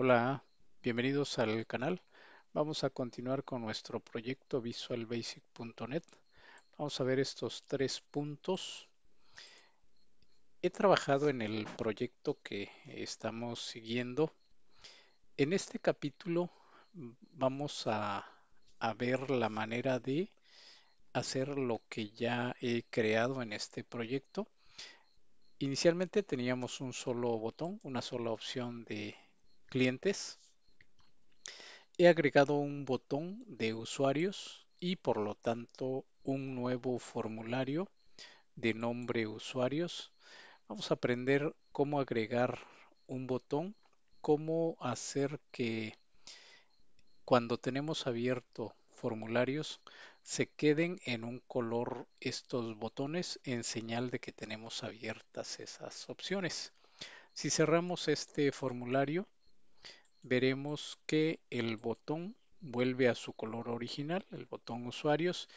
Hola, bienvenidos al canal. Vamos a continuar con nuestro proyecto visualbasic.net. Vamos a ver estos tres puntos. He trabajado en el proyecto que estamos siguiendo. En este capítulo vamos a, a ver la manera de hacer lo que ya he creado en este proyecto. Inicialmente teníamos un solo botón, una sola opción de clientes, he agregado un botón de usuarios y por lo tanto un nuevo formulario de nombre usuarios. Vamos a aprender cómo agregar un botón, cómo hacer que cuando tenemos abierto formularios se queden en un color estos botones en señal de que tenemos abiertas esas opciones. Si cerramos este formulario, veremos que el botón vuelve a su color original, el botón usuarios,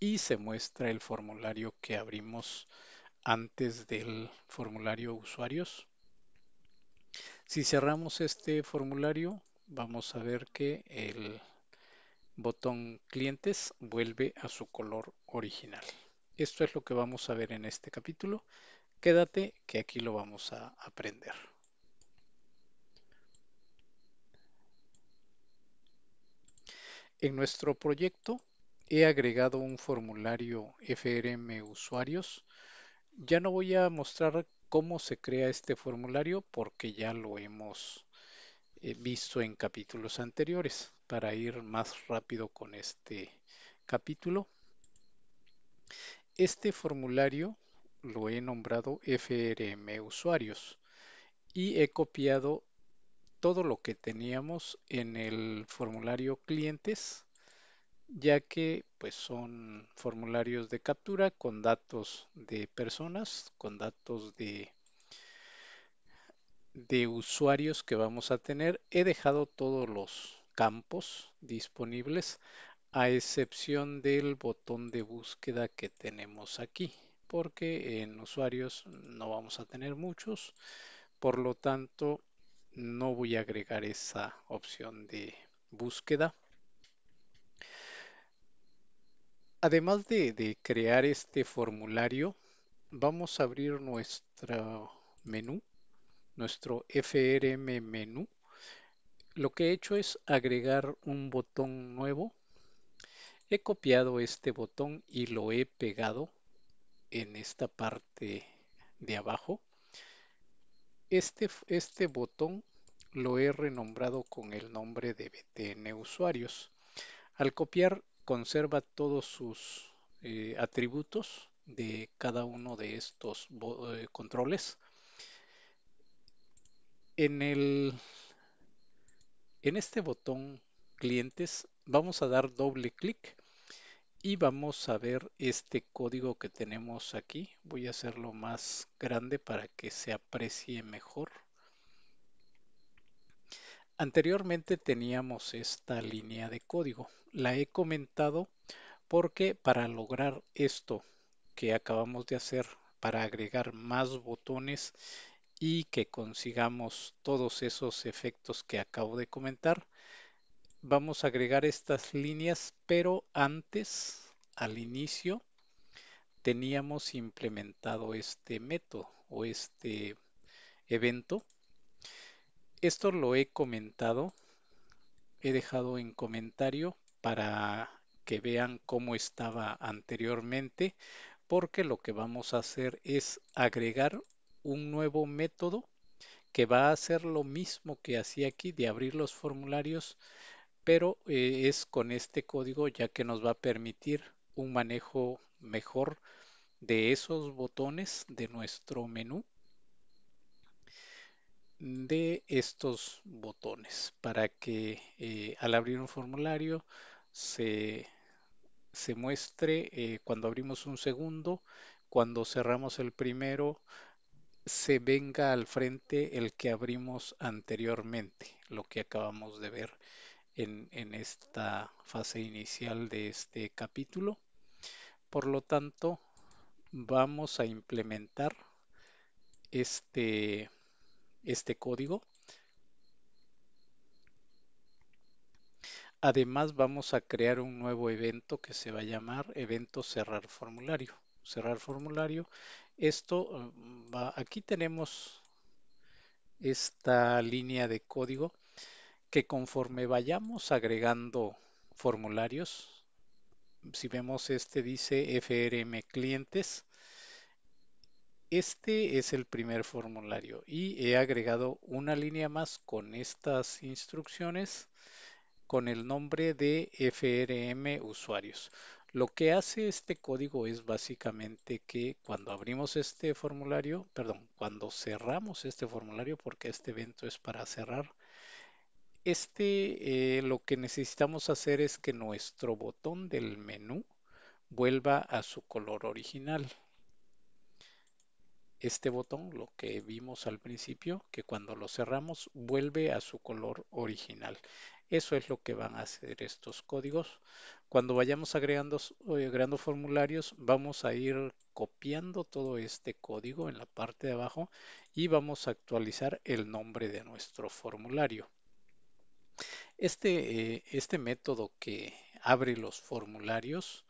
y se muestra el formulario que abrimos antes del formulario usuarios. Si cerramos este formulario, vamos a ver que el botón clientes vuelve a su color original. Esto es lo que vamos a ver en este capítulo. Quédate que aquí lo vamos a aprender. En nuestro proyecto he agregado un formulario FRM usuarios. Ya no voy a mostrar cómo se crea este formulario porque ya lo hemos eh, visto en capítulos anteriores para ir más rápido con este capítulo. Este formulario lo he nombrado FRM usuarios y he copiado todo lo que teníamos en el formulario clientes, ya que pues son formularios de captura con datos de personas, con datos de de usuarios que vamos a tener. He dejado todos los campos disponibles a excepción del botón de búsqueda que tenemos aquí porque en usuarios no vamos a tener muchos por lo tanto no voy a agregar esa opción de búsqueda. Además de, crear este formulario, vamos a abrir nuestro menú, nuestro FRM menú. Lo que he hecho es agregar un botón nuevo. He copiado este botón y lo he pegado en esta parte de abajo. Este, este botón lo he renombrado con el nombre de btn usuarios. Al copiar conserva todos sus eh, atributos de cada uno de estos eh, controles. En, en este botón clientes vamos a dar doble clic y vamos a ver este código que tenemos aquí. Voy a hacerlo más grande para que se aprecie mejor. Anteriormente teníamos esta línea de código. La he comentado porque para lograr esto que acabamos de hacer, para agregar más botones y que consigamos todos esos efectos que acabo de comentar, vamos a agregar estas líneas, pero antes, al inicio, teníamos implementado este método o este evento esto lo he comentado, he dejado en comentario para que vean cómo estaba anteriormente, porque lo que vamos a hacer es agregar un nuevo método que va a hacer lo mismo que hacía aquí de abrir los formularios, pero eh, es con este código ya que nos va a permitir un manejo mejor de esos botones de nuestro menú de estos botones para que eh, al abrir un formulario se, muestre eh, cuando abrimos un segundo, cuando cerramos el primero, se venga al frente el que abrimos anteriormente, lo que acabamos de ver en esta fase inicial de este capítulo. Por lo tanto, vamos a implementar este este código. Además vamos a crear un nuevo evento que se va a llamar evento cerrar formulario. Cerrar formulario. Esto mm, aquí tenemos esta línea de código que conforme vayamos agregando formularios, si vemos este dice FRM clientes, este es el primer formulario y he agregado una línea más con estas instrucciones con el nombre de FRM usuarios. Lo que hace este código es básicamente que cuando abrimos este formulario, perdón, cuando cerramos este formulario, porque este evento es para cerrar, este eh, lo que necesitamos hacer es que nuestro botón del menú vuelva a su color original este botón, lo que vimos al principio, que cuando lo cerramos vuelve a su color original. Eso es lo que van a hacer estos códigos. Cuando vayamos agregando, eh, agregando formularios, vamos a ir copiando todo este código en la parte de abajo y vamos a actualizar el nombre de nuestro formulario. Este, eh, este método que abre los formularios,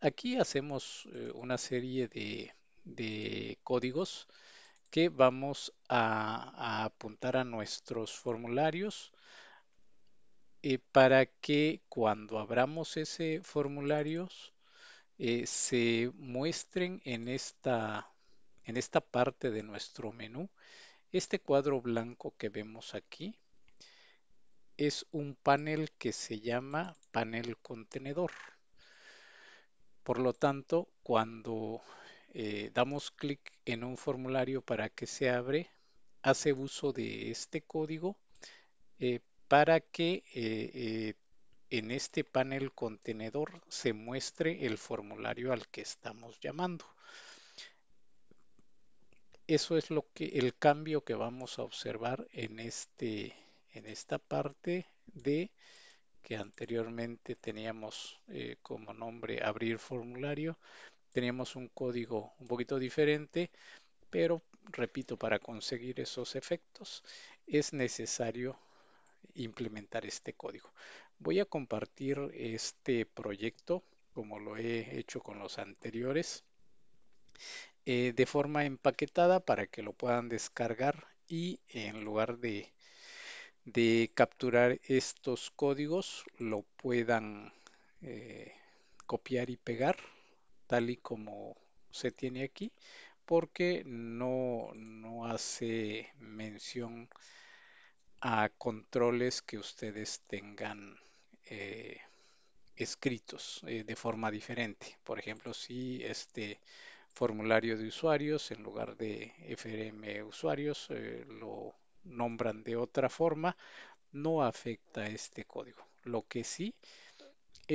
aquí hacemos eh, una serie de de códigos que vamos a, apuntar a nuestros formularios eh, para que cuando abramos ese formulario eh, se muestren en esta, en esta parte de nuestro menú. Este cuadro blanco que vemos aquí es un panel que se llama panel contenedor. Por lo tanto, cuando eh, damos clic en un formulario para que se abre, hace uso de este código eh, para que eh, en este panel contenedor se muestre el formulario al que estamos llamando. Eso es lo que el cambio que vamos a observar en este en esta parte de que anteriormente teníamos como nombre abrir formulario teníamos un código un poquito diferente, pero repito, para conseguir esos efectos es necesario implementar este código. Voy a compartir este proyecto como lo he hecho con los anteriores eh, de forma empaquetada para que lo puedan descargar y en lugar de, capturar estos códigos lo puedan eh, copiar y pegar tal y como se tiene aquí porque no, hace mención a controles que ustedes tengan eh, escritos eh, de forma diferente. Por ejemplo, si este formulario de usuarios en lugar de FRM usuarios eh, lo nombran de otra forma, no afecta este código. Lo que sí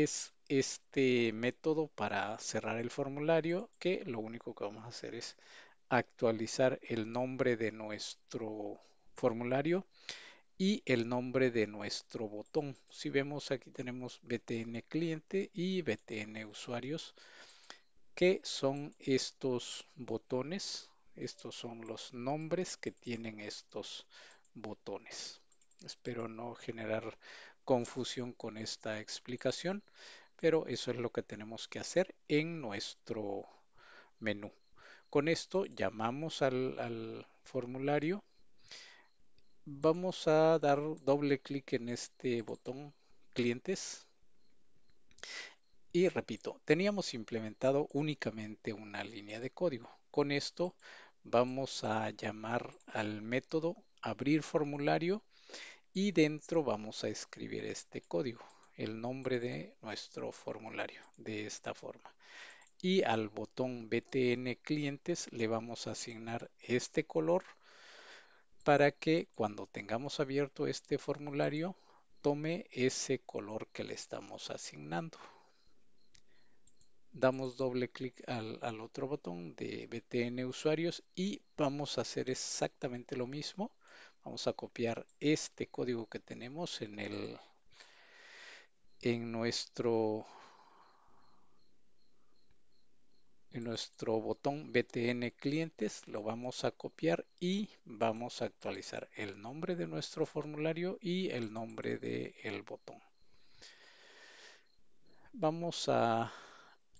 es este método para cerrar el formulario que lo único que vamos a hacer es actualizar el nombre de nuestro formulario y el nombre de nuestro botón. Si vemos aquí tenemos BTN cliente y BTN usuarios que son estos botones. Estos son los nombres que tienen estos botones. Espero no generar confusión con esta explicación, pero eso es lo que tenemos que hacer en nuestro menú. Con esto llamamos al, formulario. Vamos a dar doble clic en este botón clientes. Y repito, teníamos implementado únicamente una línea de código. Con esto vamos a llamar al método abrir formulario y dentro vamos a escribir este código, el nombre de nuestro formulario de esta forma. Y al botón BTN clientes le vamos a asignar este color para que cuando tengamos abierto este formulario tome ese color que le estamos asignando. Damos doble clic al, al, otro botón de BTN usuarios y vamos a hacer exactamente lo mismo Vamos a copiar este código que tenemos en en nuestro en nuestro botón btn clientes lo vamos a copiar y vamos a actualizar el nombre de nuestro formulario y el nombre del el botón vamos a,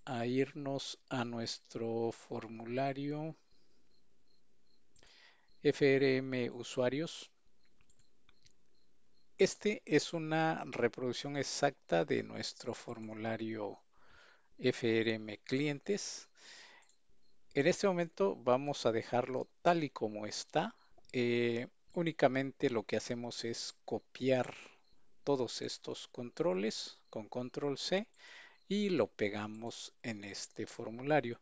a irnos a nuestro formulario frm usuarios. Este es una reproducción exacta de nuestro formulario frm clientes. En este momento vamos a dejarlo tal y como está. Eh, únicamente lo que hacemos es copiar todos estos controles con control C y lo pegamos en este formulario.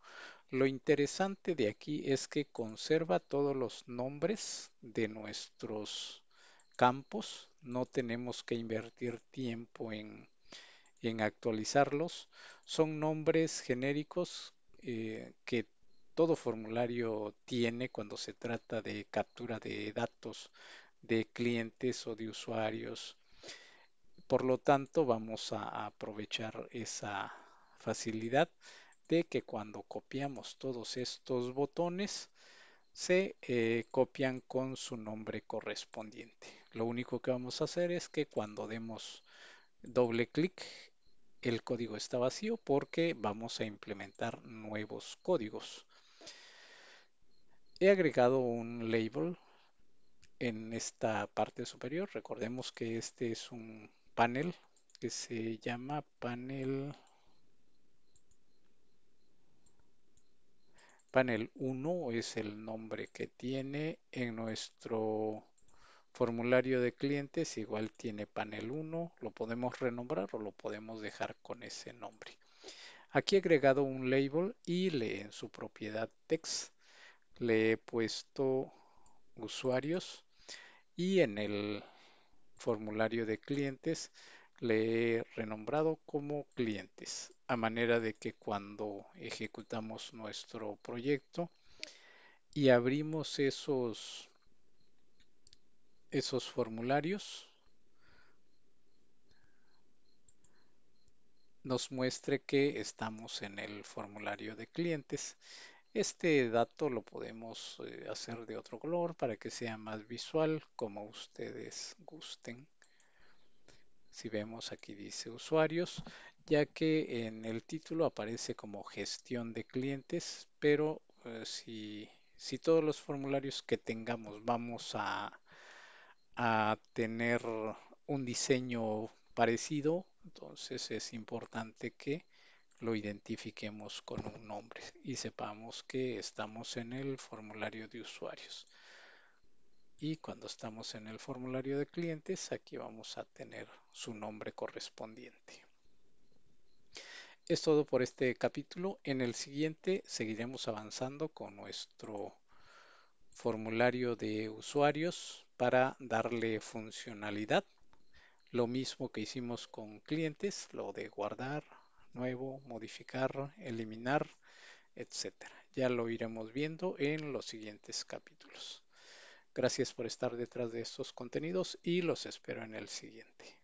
Lo interesante de aquí es que conserva todos los nombres de nuestros campos. No tenemos que invertir tiempo en, actualizarlos. Son nombres genéricos eh, que todo formulario tiene cuando se trata de captura de datos de clientes o de usuarios por lo tanto, vamos a aprovechar esa facilidad de que cuando copiamos todos estos botones, se eh, copian con su nombre correspondiente. Lo único que vamos a hacer es que cuando demos doble clic, el código está vacío porque vamos a implementar nuevos códigos. He agregado un label en esta parte superior. Recordemos que este es un panel que se llama panel panel 1 es el nombre que tiene en nuestro formulario de clientes igual tiene panel 1 lo podemos renombrar o lo podemos dejar con ese nombre aquí he agregado un label y le en su propiedad text le he puesto usuarios y en el formulario de clientes le he renombrado como clientes, a manera de que cuando ejecutamos nuestro proyecto y abrimos esos, esos formularios, nos muestre que estamos en el formulario de clientes este dato lo podemos eh, hacer de otro color para que sea más visual como ustedes gusten. Si vemos aquí dice usuarios, ya que en el título aparece como gestión de clientes, pero eh, si, todos los formularios que tengamos vamos a tener un diseño parecido, entonces es importante que lo identifiquemos con un nombre y sepamos que estamos en el formulario de usuarios. Y cuando estamos en el formulario de clientes, aquí vamos a tener su nombre correspondiente. Es todo por este capítulo. En el siguiente seguiremos avanzando con nuestro formulario de usuarios para darle funcionalidad. Lo mismo que hicimos con clientes, lo de guardar, nuevo, modificar, eliminar, etcétera. Ya lo iremos viendo en los siguientes capítulos. Gracias por estar detrás de estos contenidos y los espero en el siguiente.